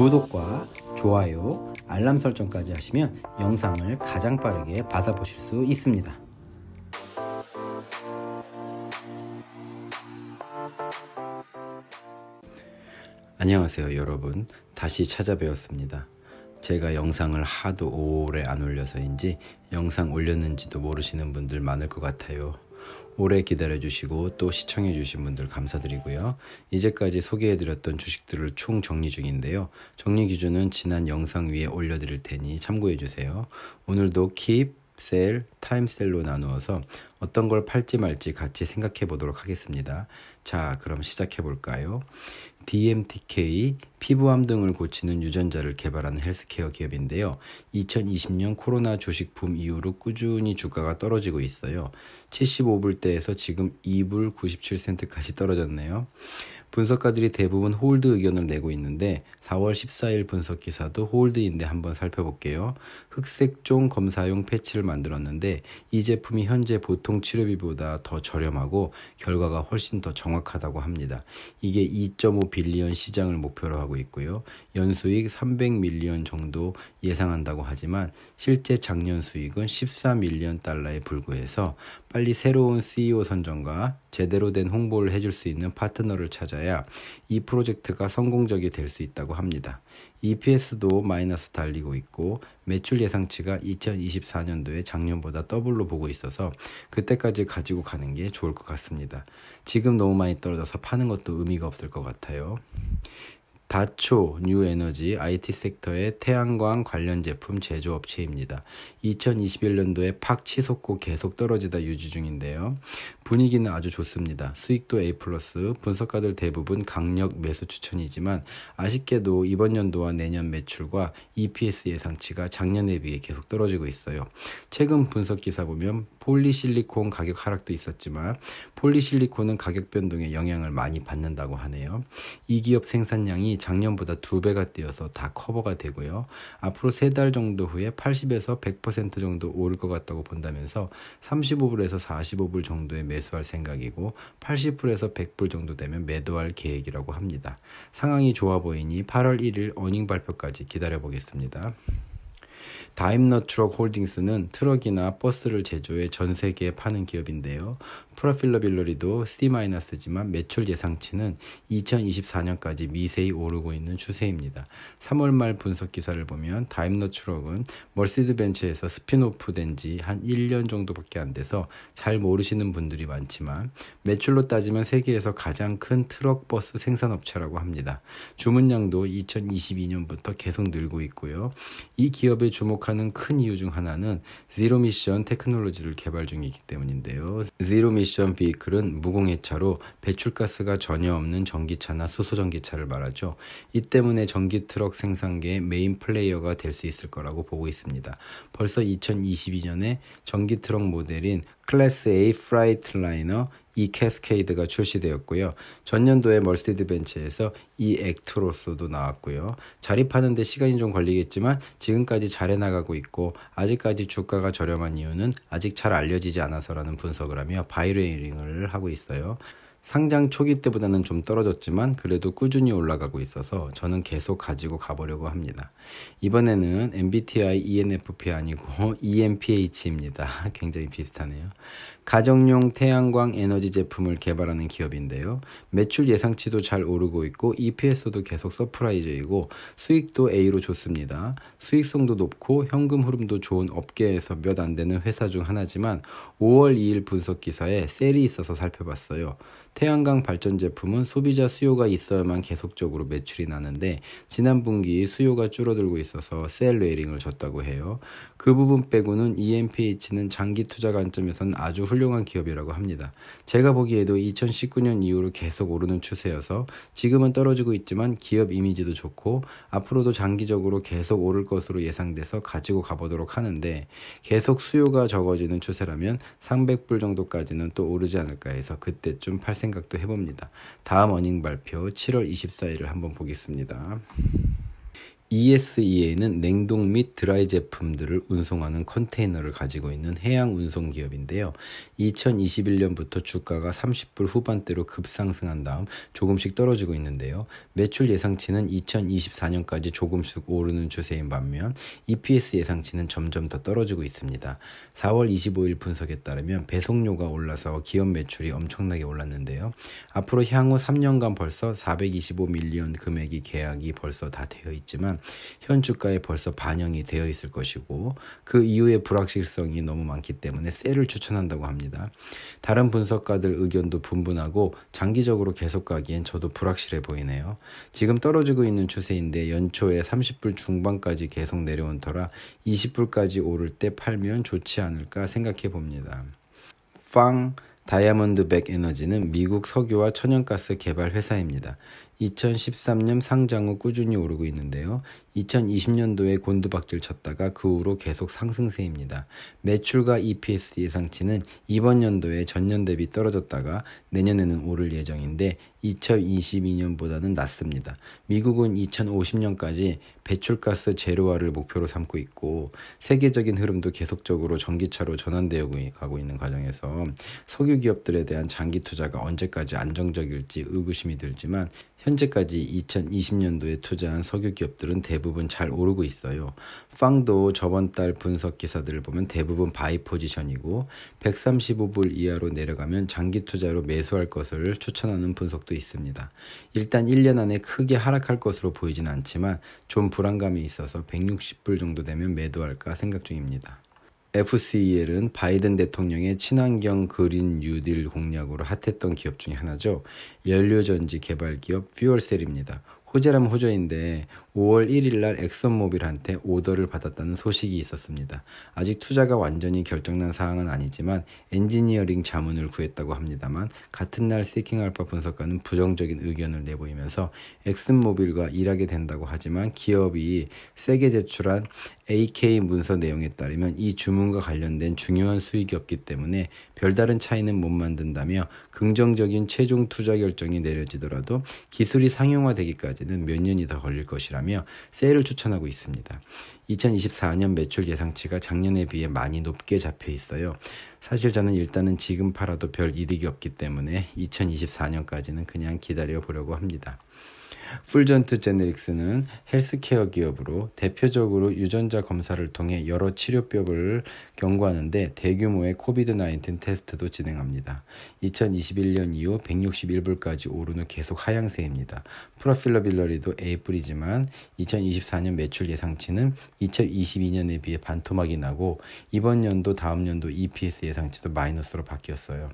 구독과 좋아요, 알람 설정까지 하시면 영상을 가장 빠르게 받아보실 수 있습니다. 안녕하세요 여러분 다시 찾아뵈었습니다 제가 영상을 하도 오래 안 올려서인지 영상 올렸는지도 모르시는 분들 많을 것 같아요 오래 기다려주시고 또 시청해주신 분들 감사드리고요. 이제까지 소개해드렸던 주식들을 총 정리 중인데요. 정리 기준은 지난 영상 위에 올려드릴 테니 참고해주세요. 오늘도 keep, sell, time s e l l 로 나누어서 어떤 걸 팔지 말지 같이 생각해 보도록 하겠습니다. 자, 그럼 시작해 볼까요? DMTK 피부암 등을 고치는 유전자를 개발하는 헬스케어 기업인데요. 2020년 코로나 주식붐 이후로 꾸준히 주가가 떨어지고 있어요. 75불대에서 지금 2불 97센트까지 떨어졌네요. 분석가들이 대부분 홀드 의견을 내고 있는데 4월 14일 분석 기사도 홀드인데 한번 살펴볼게요. 흑색종 검사용 패치를 만들었는데 이 제품이 현재 보통 치료비보다 더 저렴하고 결과가 훨씬 더 정확하다고 합니다. 이게 2.5 빌리언 시장을 목표로 하고 있고요. 연수익 300밀리언 정도 예상한다고 하지만 실제 작년 수익은 14밀리언 달러에 불과해서 빨리 새로운 CEO 선정과 제대로 된 홍보를 해줄 수 있는 파트너를 찾아야 이 프로젝트가 성공적이 될 수 있다고 합니다. EPS도 마이너스 달리고 있고 매출 예상치가 2024년도에 작년보다 더블로 보고 있어서 그때까지 가지고 가는 게 좋을 것 같습니다. 지금 너무 많이 떨어져서 파는 것도 의미가 없을 것 같아요. 다초 뉴 에너지 IT 섹터의 태양광 관련 제품 제조업체입니다. 2021년도에 팍 치솟고 계속 떨어지다 유지 중인데요. 분위기는 아주 좋습니다. 수익도 A+, 플러스, 분석가들 대부분 강력 매수 추천이지만 아쉽게도 이번 연도와 내년 매출과 EPS 예상치가 작년에 비해 계속 떨어지고 있어요. 최근 분석 기사 보면 폴리실리콘 가격 하락도 있었지만 폴리실리콘은 가격 변동에 영향을 많이 받는다고 하네요. 이 기업 생산량이 작년보다 두 배가 뛰어서 다 커버가 되고요. 앞으로 세 달 정도 후에 80에서 100% 정도 오를 것 같다고 본다면서 35불에서 45불 정도에 매수할 생각이고 80불에서 100불 정도 되면 매도할 계획이라고 합니다. 상황이 좋아 보이니 8월 1일 어닝 발표까지 기다려 보겠습니다. 다임너 트럭 홀딩스는 트럭이나 버스를 제조해 전 세계에 파는 기업인데요. 프로필러빌러리도 C-지만 매출 예상치는 2024년까지 미세히 오르고 있는 추세입니다. 3월 말 분석 기사를 보면 다임러 추록은 멀시드 벤처에서 스피노프 된지 한 1년 정도밖에 안 돼서 잘 모르시는 분들이 많지만 매출로 따지면 세계에서 가장 큰 트럭 버스 생산업체라고 합니다. 주문량도 2022년부터 계속 늘고 있고요. 이 기업에 주목하는 큰 이유 중 하나는 제로 미션 테크놀로지를 개발 중이기 때문인데요. 제로 미션 미션 비이클은 무공해차로 배출가스가 전혀 없는 전기차나 수소전기차를 말하죠. 이 때문에 전기 트럭 생산계의 메인 플레이어가 될 수 있을 거라고 보고 있습니다. 벌써 2022년에 전기 트럭 모델인 클래스 A 프라이트라이너 이 캐스케이드가 출시되었고요. 전년도에 멀시드 벤츠에서 이 액트로스도 나왔고요. 자립하는데 시간이 좀 걸리겠지만 지금까지 잘 해나가고 있고 아직까지 주가가 저렴한 이유는 아직 잘 알려지지 않아서라는 분석을 하며 바이레이링을 하고 있어요. 상장 초기 때보다는 좀 떨어졌지만 그래도 꾸준히 올라가고 있어서 저는 계속 가지고 가보려고 합니다. 이번에는 MBTI ENFP 아니고 e m p h 입니다 굉장히 비슷하네요. 가정용 태양광 에너지 제품을 개발하는 기업인데요. 매출 예상치도 잘 오르고 있고 EPS도 계속 서프라이즈이고 수익도 A로 좋습니다. 수익성도 높고 현금 흐름도 좋은 업계에서 몇 안 되는 회사 중 하나지만 5월 2일 분석 기사에 셀이 있어서 살펴봤어요. 태양광 발전 제품은 소비자 수요가 있어야만 계속적으로 매출이 나는데 지난 분기 수요가 줄어들고 있어서 셀 레이링을 줬다고 해요. 그 부분 빼고는 EMPH는 장기 투자 관점에서는 아주 훌륭 훌륭한 기업이라고 합니다. 제가 보기에도 2019년 이후로 계속 오르는 추세여서 지금은 떨어지고 있지만 기업 이미지도 좋고 앞으로도 장기적으로 계속 오를 것으로 예상돼서 가지고 가보도록 하는데 계속 수요가 적어지는 추세라면 300불 정도까지는 또 오르지 않을까 해서 그때쯤 팔 생각도 해봅니다. 다음 어닝 발표 7월 24일을 한번 보겠습니다. ESEA는 냉동 및 드라이 제품들을 운송하는 컨테이너를 가지고 있는 해양 운송 기업인데요. 2021년부터 주가가 30불 후반대로 급상승한 다음 조금씩 떨어지고 있는데요. 매출 예상치는 2024년까지 조금씩 오르는 추세인 반면 EPS 예상치는 점점 더 떨어지고 있습니다. 4월 25일 분석에 따르면 배송료가 올라서 기업 매출이 엄청나게 올랐는데요. 앞으로 향후 3년간 벌써 425밀리언 금액이 계약이 벌써 다 되어 있지만 현 주가에 벌써 반영이 되어 있을 것이고 그 이후에 불확실성이 너무 많기 때문에 셀을 추천한다고 합니다. 다른 분석가들 의견도 분분하고 장기적으로 계속 가기엔 저도 불확실해 보이네요. 지금 떨어지고 있는 추세인데 연초에 30불 중반까지 계속 내려온 터라 20불까지 오를 때 팔면 좋지 않을까 생각해 봅니다. 빵 다이아몬드 백 에너지는 미국 석유와 천연가스 개발 회사입니다. 2013년 상장 후 꾸준히 오르고 있는데요. 2020년도에 곤두박질 쳤다가 그 후로 계속 상승세입니다. 매출과 EPS 예상치는 이번 연도에 전년 대비 떨어졌다가 내년에는 오를 예정인데 2022년보다는 낮습니다. 미국은 2050년까지 배출가스 제로화를 목표로 삼고 있고 세계적인 흐름도 계속적으로 전기차로 전환되어 가고 있는 과정에서 석유 기업들에 대한 장기 투자가 언제까지 안정적일지 의구심이 들지만 현재까지 2020년도에 투자한 석유 기업들은 대부분 잘 오르고 있어요. 빵도 저번 달 분석 기사들을 보면 대부분 바이 포지션이고 135불 이하로 내려가면 장기 투자로 매수할 것을 추천하는 분석도 있습니다. 일단 1년 안에 크게 하락할 것으로 보이진 않지만 좀 불안감이 있어서 160불 정도 되면 매도할까 생각 중입니다. FCEL은 바이든 대통령의 친환경 그린 뉴딜 공약으로 핫했던 기업 중의 하나죠. 연료전지 개발 기업 퓨얼셀입니다. 호재라면 호재인데 5월 1일 날엑선모빌한테 오더를 받았다는 소식이 있었습니다. 아직 투자가 완전히 결정난 사항은 아니지만 엔지니어링 자문을 구했다고 합니다만 같은 날 시킹 알파 분석가는 부정적인 의견을 내보이면서 엑선모빌과 일하게 된다고 하지만 기업이 세게 제출한 AK 문서 내용에 따르면 이 주문과 관련된 중요한 수익이 없기 때문에 별다른 차이는 못 만든다며 긍정적인 최종 투자 결정이 내려지더라도 기술이 상용화되기까지는 몇 년이 더 걸릴 것이라 있며 세일을 추천하고 있습니다. 2024년 매출 예상치가 작년에 비해 많이 높게 잡혀 있어요. 사실 저는 일단은 지금 팔아도 별 이득이 없기 때문에 2024년까지는 그냥 기다려 보려고 합니다. 풀전트 제네릭스는 헬스케어 기업으로 대표적으로 유전자 검사를 통해 여러 치료법을 경고하는데 대규모의 코비드 19 테스트도 진행합니다. 2021년 이후 161불까지 오른 후 계속 하향세입니다. 프로필러빌러리도 에이뿔리지만 2024년 매출 예상치는 2022년에 비해 반토막이 나고 이번 연도 다음 연도 EPS 예상치도 마이너스로 바뀌었어요.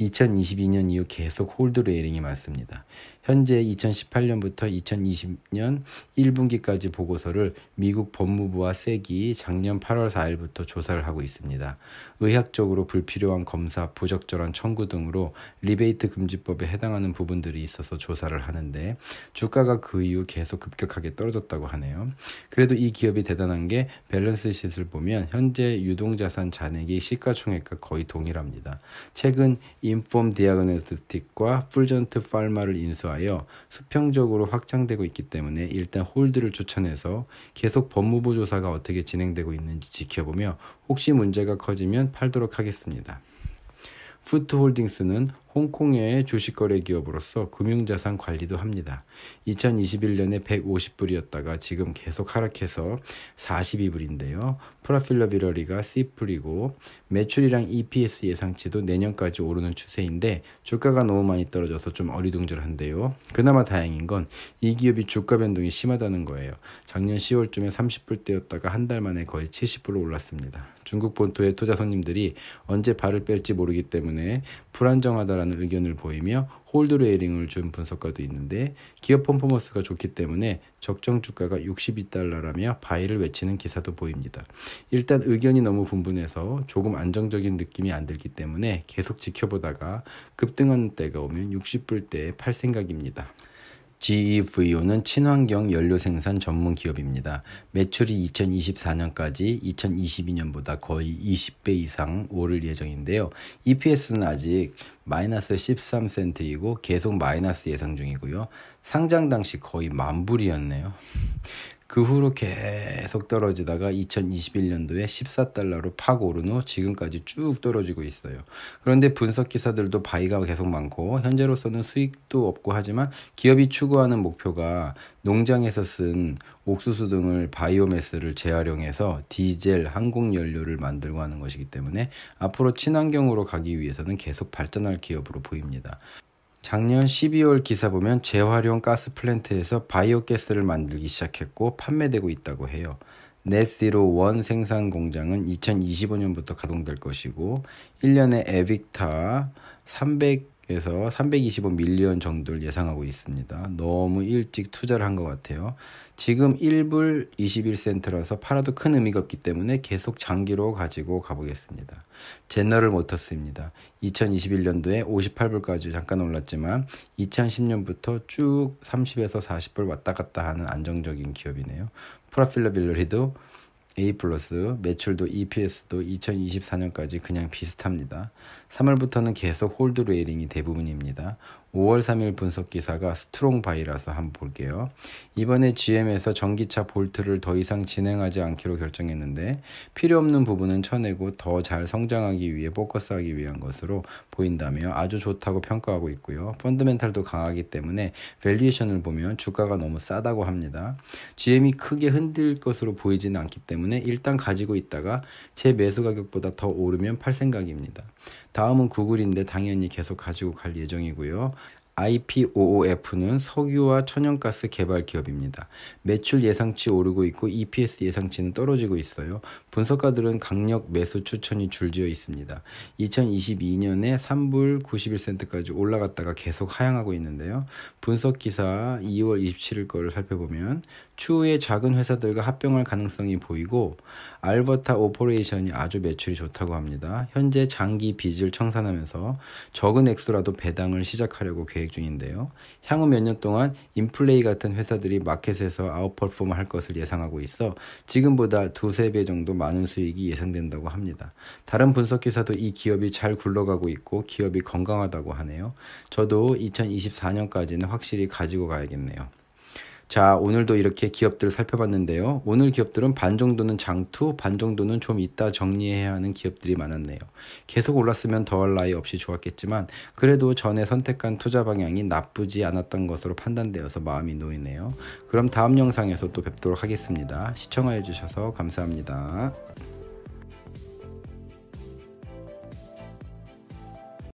2022년 이후 계속 홀드 레이링이 많습니다. 현재 2018년부터 2020년 1분기까지 보고서를 미국 법무부와 세기 작년 8월 4일부터 조사를 하고 있습니다. 의학적으로 불필요한 검사, 부적절한 청구 등으로 리베이트 금지법에 해당하는 부분들이 있어서 조사를 하는데 주가가 그 이후 계속 급격하게 떨어졌다고 하네요. 그래도 이 기업이 대단한 게 밸런스 시 쉿을 보면 현재 유동자산 잔액이 시가총액과 거의 동일합니다. 최근 최근 인폼 디아그네스틱과 풀전트 팔마를 인수하여 수평적으로 확장되고 있기 때문에 일단 홀드를 추천해서 계속 법무부 조사가 어떻게 진행되고 있는지 지켜보며 혹시 문제가 커지면 팔도록 하겠습니다. 푸트홀딩스는 홍콩의 주식거래 기업으로서 금융자산 관리도 합니다. 2021년에 150불이었다가 지금 계속 하락해서 42불인데요. 프라필러비러리가 c 불이고 매출이랑 EPS 예상치도 내년까지 오르는 추세인데 주가가 너무 많이 떨어져서 좀 어리둥절한데요. 그나마 다행인 건 이 기업이 주가 변동이 심하다는 거예요. 작년 10월쯤에 30불대였다가 한 달 만에 거의 70불로 올랐습니다. 중국 본토의 투자 손님들이 언제 발을 뺄지 모르기 때문에 불안정하다 좋다라는 의견을 보이며 홀드 레이링을 준 분석가도 있는데 기업 퍼포먼스가 좋기 때문에 적정 주가가 62달러라며 바이를 외치는 기사도 보입니다. 일단 의견이 너무 분분해서 조금 안정적인 느낌이 안 들기 때문에 계속 지켜보다가 급등하는 때가 오면 60불대에 팔 생각입니다. GEVO는 친환경 연료 생산 전문 기업입니다. 매출이 2024년까지 2022년보다 거의 20배 이상 오를 예정인데요. EPS는 아직 마이너스 13센트이고 계속 마이너스 예상 중이고요. 상장 당시 거의 만불이었네요. 그 후로 계속 떨어지다가 2021년도에 14달러로 팍 오른 후 지금까지 쭉 떨어지고 있어요. 그런데 분석 기사들도 바이가 계속 많고 현재로서는 수익도 없고 하지만 기업이 추구하는 목표가 농장에서 쓴 옥수수 등을 바이오매스를 재활용해서 디젤, 항공연료를 만들고 하는 것이기 때문에 앞으로 친환경으로 가기 위해서는 계속 발전할 기업으로 보입니다. 작년 12월 기사 보면 재활용 가스 플랜트에서 바이오 가스를 만들기 시작했고 판매되고 있다고 해요. 넷시로 원 생산 공장은 2025년부터 가동될 것이고 1년에 에빅타 300 그래서 325 밀리언 정도를 예상하고 있습니다. 너무 일찍 투자를 한 것 같아요. 지금 1불 21센트라서 팔아도 큰 의미가 없기 때문에 계속 장기로 가지고 가보겠습니다. 제너럴 모터스입니다. 2021년도에 58불까지 잠깐 올랐지만 2010년부터 쭉 30에서 40불 왔다 갔다 하는 안정적인 기업이네요. 프라필러빌러리도 A 플러스 매출도 EPS도 2024년까지 그냥 비슷합니다. 3월부터는 계속 홀드 레일링이 대부분입니다. 5월 3일 분석 기사가 스트롱 바이라서 한번 볼게요. 이번에 GM에서 전기차 볼트를 더 이상 진행하지 않기로 결정했는데 필요 없는 부분은 쳐내고 더 잘 성장하기 위해 포커스하기 위한 것으로 보인다며 아주 좋다고 평가하고 있고요. 펀드멘탈도 강하기 때문에 밸류에이션을 보면 주가가 너무 싸다고 합니다. GM이 크게 흔들 것으로 보이지는 않기 때문에 일단 가지고 있다가 제 매수 가격보다 더 오르면 팔 생각입니다. 다음은 구글인데 당연히 계속 가지고 갈 예정이고요. IPOOF는 석유와 천연가스 개발 기업입니다. 매출 예상치 오르고 있고 EPS 예상치는 떨어지고 있어요. 분석가들은 강력 매수 추천이 줄지어 있습니다. 2022년에 3불 91센트까지 올라갔다가 계속 하향하고 있는데요. 분석 기사 2월 27일 거를 살펴보면 추후에 작은 회사들과 합병할 가능성이 보이고 알버타 오퍼레이션이 아주 매출이 좋다고 합니다. 현재 장기 빚을 청산하면서 적은 액수라도 배당을 시작하려고 계획 중인데요. 향후 몇 년 동안 인플레이 같은 회사들이 마켓에서 아웃퍼폼을 할 것을 예상하고 있어 지금보다 두세 배 정도 많은 수익이 예상된다고 합니다. 다른 분석 기사도 이 기업이 잘 굴러가고 있고 기업이 건강하다고 하네요. 저도 2024년까지는 확실히 가지고 가야겠네요. 자, 오늘도 이렇게 기업들을 살펴봤는데요. 오늘 기업들은 반 정도는 장투, 반 정도는 좀 이따 정리해야 하는 기업들이 많았네요. 계속 올랐으면 더할 나위 없이 좋았겠지만 그래도 전에 선택한 투자 방향이 나쁘지 않았던 것으로 판단되어서 마음이 놓이네요. 그럼 다음 영상에서 또 뵙도록 하겠습니다. 시청하여 주셔서 감사합니다.